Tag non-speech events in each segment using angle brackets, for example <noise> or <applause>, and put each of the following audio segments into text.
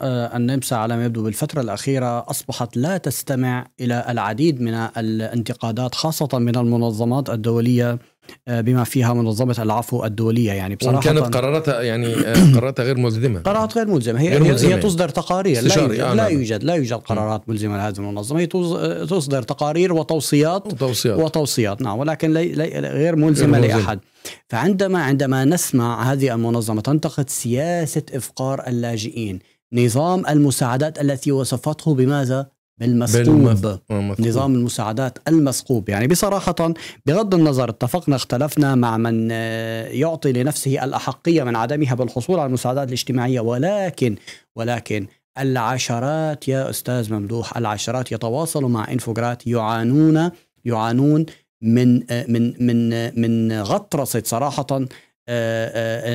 آه، النمسا على ما يبدو بالفترة الأخيرة أصبحت لا تستمع إلى العديد من الانتقادات خاصة من المنظمات الدولية آه، بما فيها منظمة العفو الدولية يعني بصراحة كانت قراراتها يعني آه، <coughs> قراراتها غير ملزمة قرارات غير ملزمة هي, غير ملزمة. هي تصدر تقارير لا يوجد, لا نعم. يوجد لا يوجد قرارات ملزمة لهذه المنظمة هي تصدر تقارير وتوصيات وتوصيات, وتوصيات. نعم ولكن لي لي غير ملزمة غير لأحد فعندما عندما نسمع هذه المنظمة تنتقد سياسة إفقار اللاجئين نظام المساعدات التي وصفته بماذا؟ بالمثقوب بالمف... نظام المساعدات المثقوب يعني بصراحة بغض النظر اتفقنا اختلفنا مع من آه، يعطي لنفسه الأحقية من عدمها بالحصول على المساعدات الاجتماعية ولكن ولكن العشرات يا أستاذ ممدوح العشرات يتواصلوا مع إنفوغرات يعانون يعانون من آه، من من آه، من غطرسة صراحة آه،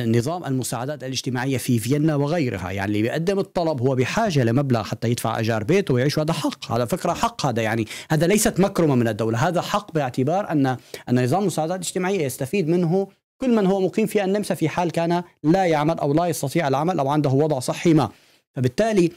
آه، نظام المساعدات الاجتماعيه في فيينا وغيرها يعني اللي بيقدم الطلب هو بحاجه لمبلغ حتى يدفع اجار بيته ويعيش هذا حق هذا فكره حق هذا يعني هذا ليست مكرمه من الدوله هذا حق باعتبار ان ان نظام المساعدات الاجتماعيه يستفيد منه كل من هو مقيم في النمسا في حال كان لا يعمل او لا يستطيع العمل او عنده وضع صحي ما فبالتالي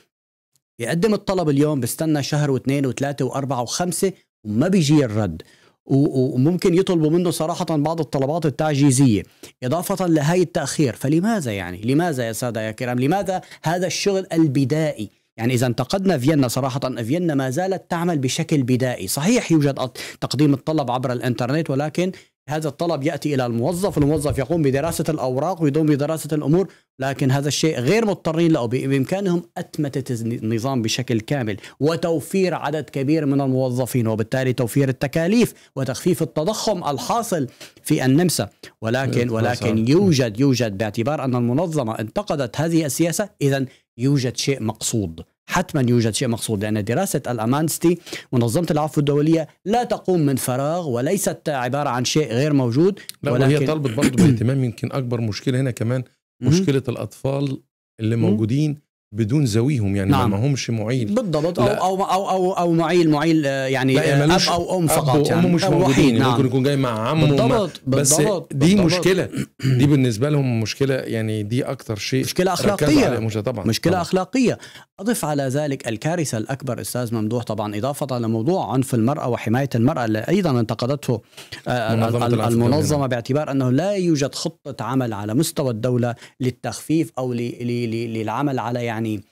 بيقدم الطلب اليوم بستنى شهر واثنين وثلاثه واربعه وخمسه وما بيجي الرد وممكن يطلبوا منه صراحة بعض الطلبات التعجيزية إضافة لهي التأخير فلماذا يعني لماذا يا سادة يا كرام لماذا هذا الشغل البدائي يعني إذا انتقدنا فيينا صراحة فيينا ما زالت تعمل بشكل بدائي صحيح يوجد تقديم الطلب عبر الإنترنت ولكن هذا الطلب ياتي الى الموظف الموظف يقوم بدراسه الاوراق ويقوم بدراسه الامور لكن هذا الشيء غير مضطرين له بامكانهم اتمته النظام بشكل كامل وتوفير عدد كبير من الموظفين وبالتالي توفير التكاليف وتخفيف التضخم الحاصل في النمسا ولكن إيه، ولكن يوجد يوجد باعتبار ان المنظمه انتقدت هذه السياسه اذا يوجد شيء مقصود حتما يوجد شيء مقصود لأن دراسة الأمانستي منظمة العفو الدولية لا تقوم من فراغ وليست عبارة عن شيء غير موجود لا ولكن وهي طلبت برضه باهتمام يمكن أكبر مشكلة هنا كمان مشكلة الأطفال اللي موجودين بدون زويهم يعني نعم. ما همش معيل بالضبط او او او او, أو معيل معيل آه، يعني آه، اب او ام فقط أب يعني مش أو موجودين نعم. ممكن يكون جاي مع عمه بالضبط بس بالضبط دي بالضبط. مشكله دي بالنسبه لهم مشكله يعني دي اكثر شيء مشكله اخلاقيه مش طبعا مشكله طبعا. اخلاقيه اضف على ذلك الكارثه الاكبر استاذ ممدوح طبعا اضافه لموضوع عنف المراه وحمايه المراه اللي ايضا انتقدته آه، منظمة المنظمه باعتبار انه لا يوجد خطه عمل على مستوى الدوله للتخفيف او للعمل على يعني يعني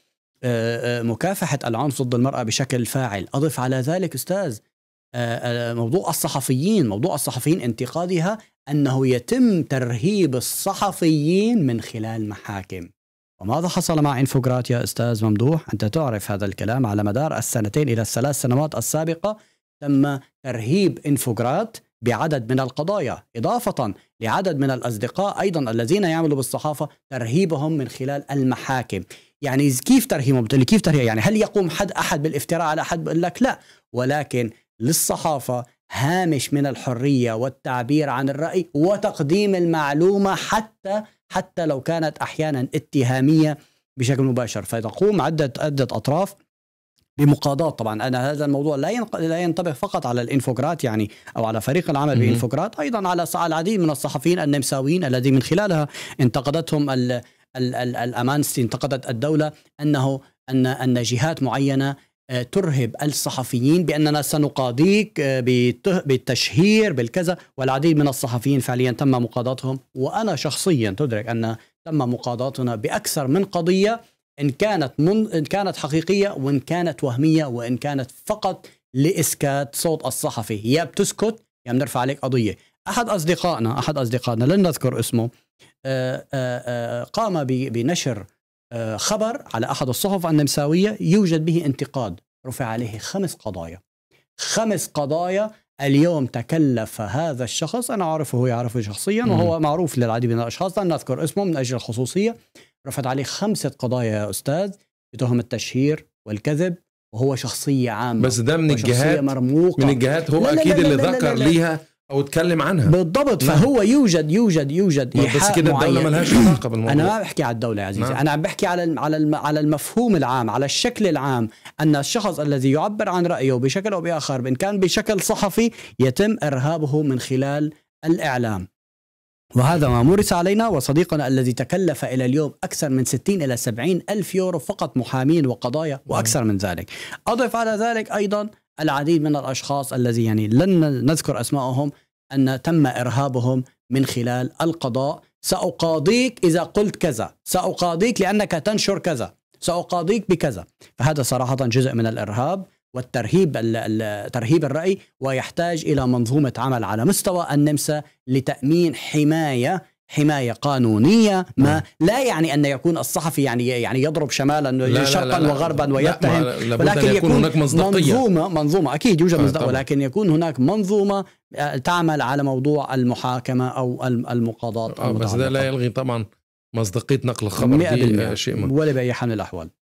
آه، آه، مكافحة العنف ضد المرأة بشكل فاعل أضف على ذلك أستاذ آه، موضوع الصحفيين موضوع الصحفيين انتقادها أنه يتم ترهيب الصحفيين من خلال محاكم وماذا حصل مع إنفوغرات يا أستاذ ممدوح أنت تعرف هذا الكلام على مدار السنتين إلى الثلاث سنوات السابقة تم ترهيب إنفوغرات بعدد من القضايا إضافة لعدد من الأصدقاء أيضا الذين يعملوا بالصحافة ترهيبهم من خلال المحاكم يعني كيف ترهيبهم كيف ترهيبهم يعني هل يقوم حد أحد بالافتراء على أحد بقول لك لا ولكن للصحافة هامش من الحرية والتعبير عن الرأي وتقديم المعلومة حتى حتى لو كانت أحيانا اتهامية بشكل مباشر فتقوم عدة عدة أطراف بمقاضاة طبعا أنا هذا الموضوع لا لا ينطبق فقط على الانفوكرات يعني أو على فريق العمل بانفوكرات أيضا على العديد من الصحفيين النمساويين الذي من خلالها انتقدتهم ال... ال... ال... الامانستي انتقدت الدولة أنه أن أن جهات معينة آه، ترهب الصحفيين باننا سنقاضيك آه، بالتشهير بالكذا والعديد من الصحفيين فعليا تم مقاضاتهم وانا شخصيا تدرك ان تم مقاضاتنا باكثر من قضيه إن كانت من إن كانت حقيقية وإن كانت وهمية وإن كانت فقط لإسكات صوت الصحفي يا بتسكت يا بنرفع عليك قضية أحد أصدقائنا أحد أصدقائنا لن نذكر اسمه آه، آه، آه، قام بنشر خبر على أحد الصحف النمساوية يوجد به انتقاد رفع عليه خمس قضايا خمس قضايا اليوم تكلف هذا الشخص أنا أعرفه يعرفه شخصيا وهو معروف للعديد من الأشخاص لن نذكر اسمه من أجل الخصوصية رفعت عليه خمسة قضايا يا أستاذ بتهم التشهير والكذب وهو شخصية عامة بس ده من الجهات مرموقة من الجهات هو لا لا أكيد لا لا اللي ذكر ليها أو اتكلم عنها بالضبط لا. نعم. فهو يوجد يوجد يوجد إيحاء بس كده الدولة لهاش علاقة <clears throat> بالموضوع أنا ما بحكي على الدولة يا عزيزي نعم. أنا عم بحكي على على على المفهوم العام على الشكل العام أن الشخص الذي يعبر عن رأيه بشكل أو بآخر إن كان بشكل صحفي يتم إرهابه من خلال الإعلام وهذا ما مورس علينا وصديقنا الذي تكلف إلى اليوم أكثر من 60 إلى 70 ألف يورو فقط محامين وقضايا وأكثر من ذلك أضف على ذلك أيضا العديد من الأشخاص الذي يعني لن نذكر أسمائهم أن تم إرهابهم من خلال القضاء سأقاضيك إذا قلت كذا سأقاضيك لأنك تنشر كذا سأقاضيك بكذا فهذا صراحة جزء من الإرهاب والترهيب ترهيب الرأي ويحتاج إلى منظومة عمل على مستوى النمسا لتأمين حماية حماية قانونية ما لا يعني أن يكون الصحفي يعني يعني يضرب شمالا شرقا وغربا ويتهم لا ولكن يكون, يكون هناك مصدقية منظومة منظومة أكيد يوجد آه، مصداقية ولكن يكون هناك منظومة آه، تعمل على موضوع المحاكمة أو المقاضاة آه، بس ده لا يلغي طبعا مصداقية نقل الخبر دي شيء ولا بأي حال الأحوال